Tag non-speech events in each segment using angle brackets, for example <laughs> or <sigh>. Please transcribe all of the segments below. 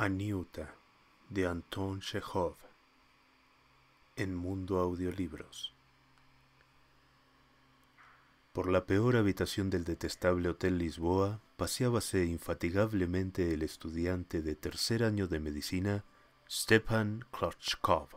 Aniuta de Anton Chekhov en Mundo Audiolibros. Por la peor habitación del detestable Hotel Lisboa paseábase infatigablemente el estudiante de tercer año de medicina Stepan Klotchkov.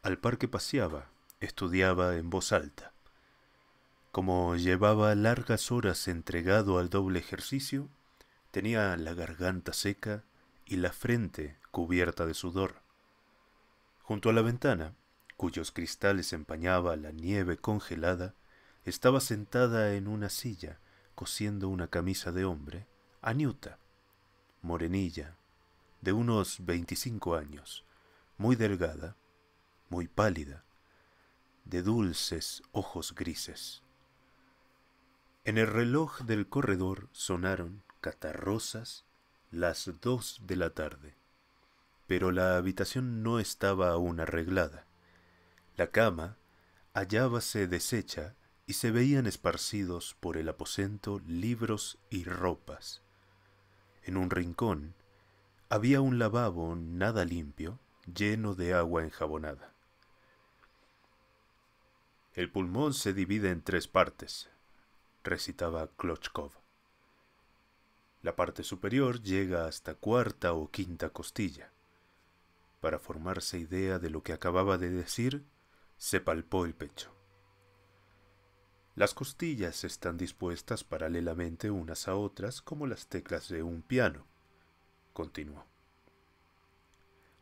Al par que paseaba, estudiaba en voz alta. Como llevaba largas horas entregado al doble ejercicio, tenía la garganta seca y la frente cubierta de sudor. Junto a la ventana, cuyos cristales empañaba la nieve congelada, estaba sentada en una silla cosiendo una camisa de hombre, Aniuta, morenilla, de unos veinticinco años, muy delgada, muy pálida, de dulces ojos grises. En el reloj del corredor sonaron catarrosas las dos de la tarde. Pero la habitación no estaba aún arreglada. La cama hallábase deshecha y se veían esparcidos por el aposento libros y ropas. En un rincón había un lavabo nada limpio, lleno de agua enjabonada. El pulmón se divide en tres partes, recitaba Klotchkov. La parte superior llega hasta cuarta o quinta costilla. Para formarse idea de lo que acababa de decir, se palpó el pecho. Las costillas están dispuestas paralelamente unas a otras como las teclas de un piano, continuó.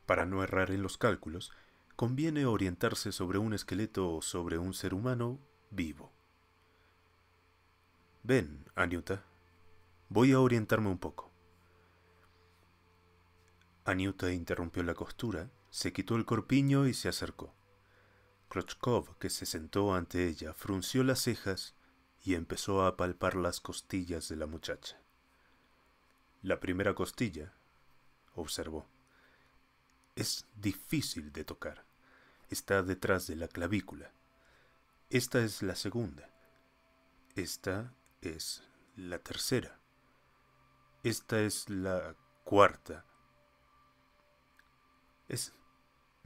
Para no errar en los cálculos, conviene orientarse sobre un esqueleto o sobre un ser humano vivo. Ven, Aniuta. Voy a orientarme un poco. Aniuta interrumpió la costura, se quitó el corpiño y se acercó. Krotchkov, que se sentó ante ella, frunció las cejas y empezó a palpar las costillas de la muchacha. La primera costilla, observó, es difícil de tocar. Está detrás de la clavícula. Esta es la segunda. Esta es la tercera. Esta es la cuarta. Es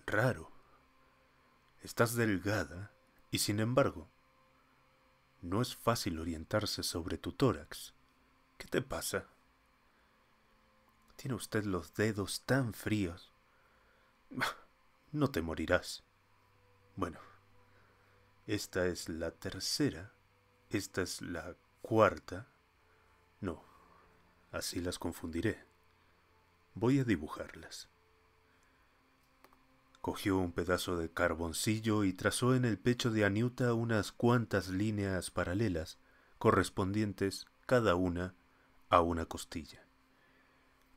raro. Estás delgada y sin embargo, no es fácil orientarse sobre tu tórax. ¿Qué te pasa? Tiene usted los dedos tan fríos. <sighs> No te morirás. Bueno, esta es la tercera, esta es la cuarta, Así las confundiré. Voy a dibujarlas. Cogió un pedazo de carboncillo y trazó en el pecho de Aniuta unas cuantas líneas paralelas, correspondientes, cada una, a una costilla.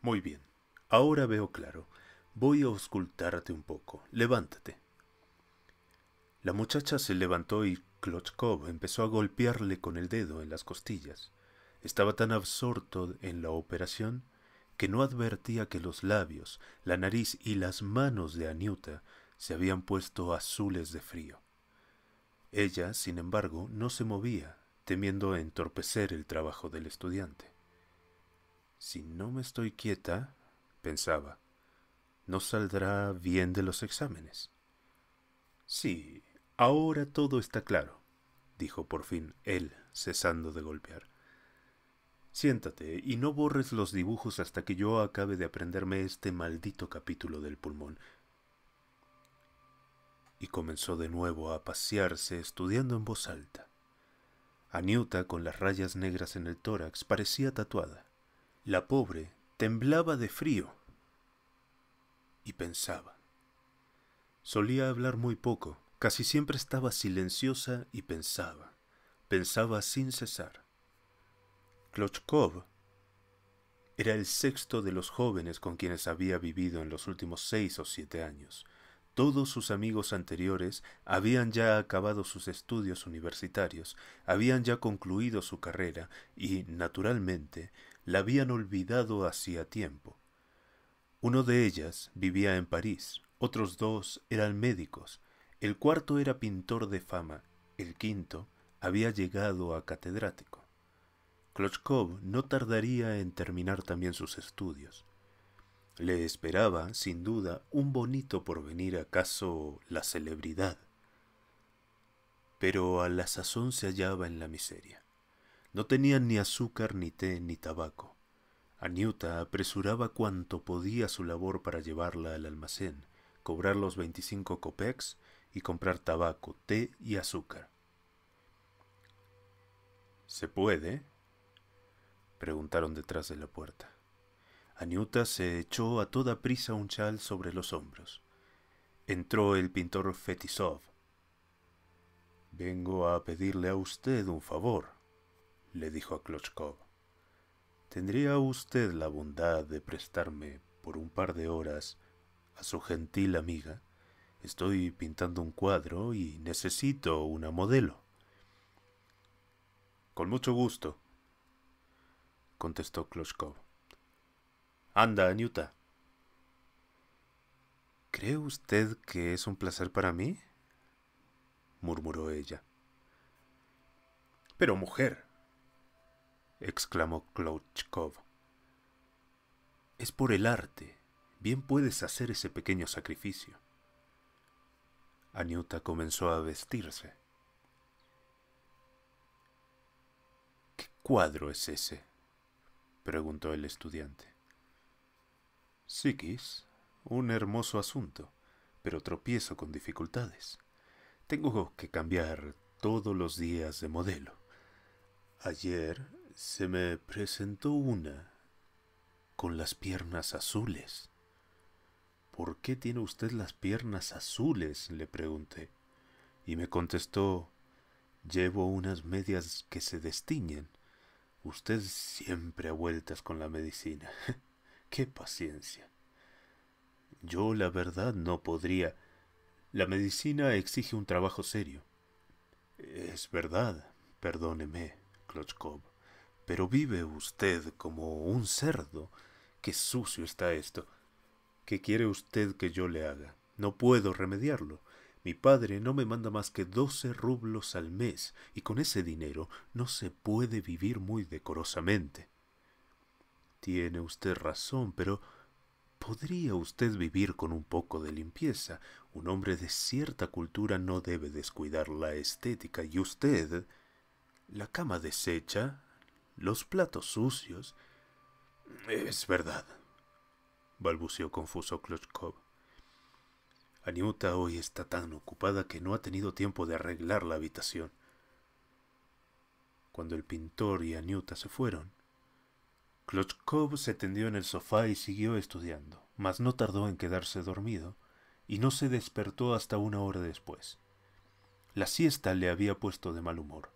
Muy bien, ahora veo claro. Voy a auscultarte un poco. Levántate. La muchacha se levantó y Klotchkov empezó a golpearle con el dedo en las costillas. Estaba tan absorto en la operación que no advertía que los labios, la nariz y las manos de Aniuta se habían puesto azules de frío. Ella, sin embargo, no se movía, temiendo entorpecer el trabajo del estudiante. Si no me estoy quieta, pensaba, no saldrá bien de los exámenes. Sí, ahora todo está claro, dijo por fin él, cesando de golpear. Siéntate y no borres los dibujos hasta que yo acabe de aprenderme este maldito capítulo del pulmón. Y comenzó de nuevo a pasearse estudiando en voz alta. Aniuta, con las rayas negras en el tórax, parecía tatuada. La pobre temblaba de frío y pensaba. Solía hablar muy poco, casi siempre estaba silenciosa y pensaba. Pensaba sin cesar. Klochkov era el sexto de los jóvenes con quienes había vivido en los últimos seis o siete años. Todos sus amigos anteriores habían ya acabado sus estudios universitarios, habían ya concluido su carrera y, naturalmente, la habían olvidado hacía tiempo. Uno de ellas vivía en París, otros dos eran médicos, el cuarto era pintor de fama, el quinto había llegado a catedrático. Klochkov no tardaría en terminar también sus estudios. Le esperaba, sin duda, un bonito porvenir, acaso la celebridad. Pero a la sazón se hallaba en la miseria. No tenía ni azúcar, ni té, ni tabaco. Aniuta apresuraba cuanto podía su labor para llevarla al almacén, cobrar los 25 copex y comprar tabaco, té y azúcar. Se puede, preguntaron detrás de la puerta. Aniuta se echó a toda prisa un chal sobre los hombros. Entró el pintor Fetisov. Vengo a pedirle a usted un favor, le dijo a Klochkov. ¿Tendría usted la bondad de prestarme por un par de horas a su gentil amiga? Estoy pintando un cuadro y necesito una modelo. Con mucho gusto, contestó Klochkov. Anda, Aniuta! ¿Cree usted que es un placer para mí? murmuró ella. Pero mujer, exclamó Klochkov. Es por el arte. Bien puedes hacer ese pequeño sacrificio. Aniuta comenzó a vestirse. ¿Qué cuadro es ese? preguntó el estudiante. Sí, Psiquis, un hermoso asunto, pero tropiezo con dificultades. Tengo que cambiar todos los días de modelo. Ayer se me presentó una con las piernas azules. ¿Por qué tiene usted las piernas azules? le pregunté. Y me contestó, llevo unas medias que se destiñen. Usted siempre a vueltas con la medicina. <laughs> ¡Qué paciencia! Yo, la verdad, no podría. La medicina exige un trabajo serio. Es verdad, perdóneme, Klochkov, pero vive usted como un cerdo. ¡Qué sucio está esto! ¿Qué quiere usted que yo le haga? No puedo remediarlo. Mi padre no me manda más que doce rublos al mes, y con ese dinero no se puede vivir muy decorosamente. Tiene usted razón, pero ¿podría usted vivir con un poco de limpieza? Un hombre de cierta cultura no debe descuidar la estética, y usted... La cama deshecha, los platos sucios... Es verdad, balbuceó confuso Klotchkov. Aniuta hoy está tan ocupada que no ha tenido tiempo de arreglar la habitación. Cuando el pintor y Aniuta se fueron, Klotchkov se tendió en el sofá y siguió estudiando, mas no tardó en quedarse dormido y no se despertó hasta una hora después. La siesta le había puesto de mal humor.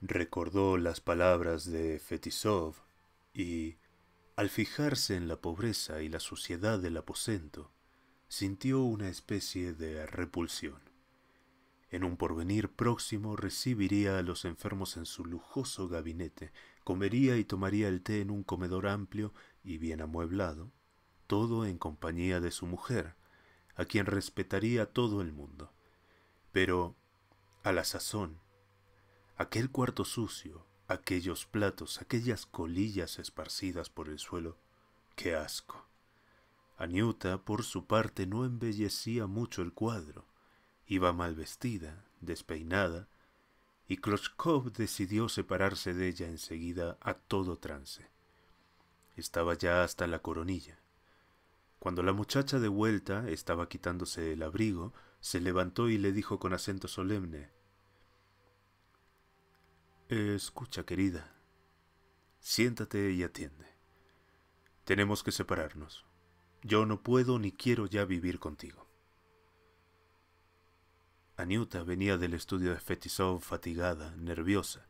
Recordó las palabras de Fetisov y, al fijarse en la pobreza y la suciedad del aposento, sintió una especie de repulsión. En un porvenir próximo recibiría a los enfermos en su lujoso gabinete, comería y tomaría el té en un comedor amplio y bien amueblado, todo en compañía de su mujer, a quien respetaría todo el mundo. Pero, a la sazón, aquel cuarto sucio, aquellos platos, aquellas colillas esparcidas por el suelo, qué asco. Aniuta, por su parte, no embellecía mucho el cuadro. Iba mal vestida, despeinada, y Klochkov decidió separarse de ella enseguida a todo trance. Estaba ya hasta la coronilla. Cuando la muchacha de vuelta estaba quitándose el abrigo, se levantó y le dijo con acento solemne Escucha, querida, siéntate y atiende. Tenemos que separarnos. Yo no puedo ni quiero ya vivir contigo. Aniuta venía del estudio de Fetisov fatigada, nerviosa.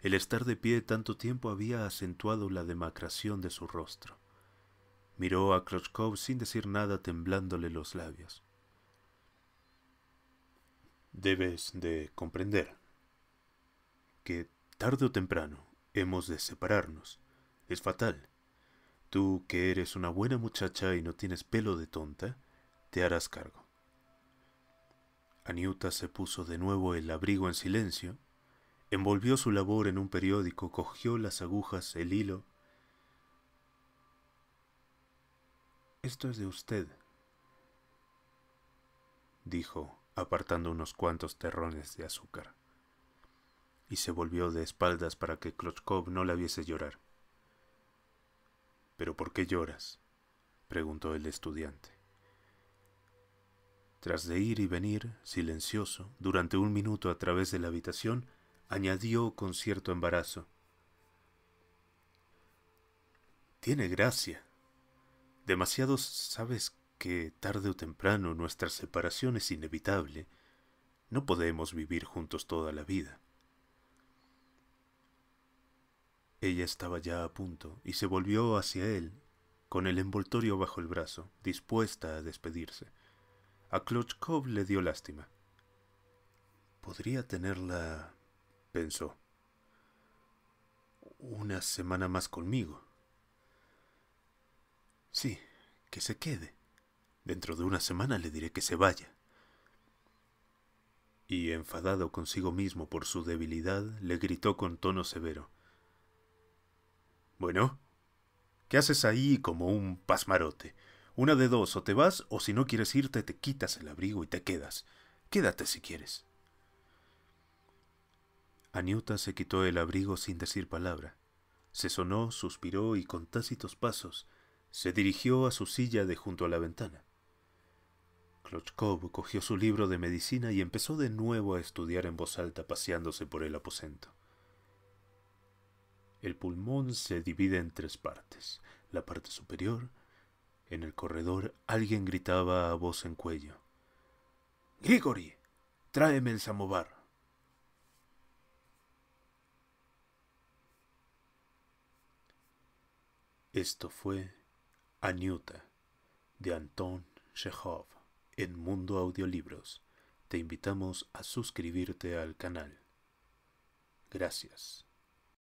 El estar de pie tanto tiempo había acentuado la demacración de su rostro. Miró a Klotchkov sin decir nada, temblándole los labios. Debes de comprender que tarde o temprano hemos de separarnos. Es fatal. Tú, que eres una buena muchacha y no tienes pelo de tonta, te harás cargo. Aniuta se puso de nuevo el abrigo en silencio, envolvió su labor en un periódico, cogió las agujas, el hilo. Esto es de usted, dijo, apartando unos cuantos terrones de azúcar, y se volvió de espaldas para que Klotchkov no la viese llorar. ¿Pero por qué lloras? preguntó el estudiante. Tras de ir y venir, silencioso, durante un minuto a través de la habitación, añadió con cierto embarazo. Tiene gracia. Demasiado sabes que tarde o temprano nuestra separación es inevitable. No podemos vivir juntos toda la vida. Ella estaba ya a punto y se volvió hacia él, con el envoltorio bajo el brazo, dispuesta a despedirse. A Klochkov le dio lástima. Podría tenerla, pensó, una semana más conmigo. Sí, que se quede. Dentro de una semana le diré que se vaya. Y enfadado consigo mismo por su debilidad, le gritó con tono severo. Bueno, ¿qué haces ahí como un pasmarote? Una de dos, o te vas, o si no quieres irte, te quitas el abrigo y te quedas. Quédate si quieres. Aniuta se quitó el abrigo sin decir palabra. Se sonó, suspiró y con tácitos pasos se dirigió a su silla de junto a la ventana. Klochkov cogió su libro de medicina y empezó de nuevo a estudiar en voz alta paseándose por el aposento. El pulmón se divide en tres partes. La parte superior, en el corredor alguien gritaba a voz en cuello. Grigori, tráeme el samovar. Esto fue Aniuta de Anton Chekhov en Mundo Audiolibros. Te invitamos a suscribirte al canal. Gracias.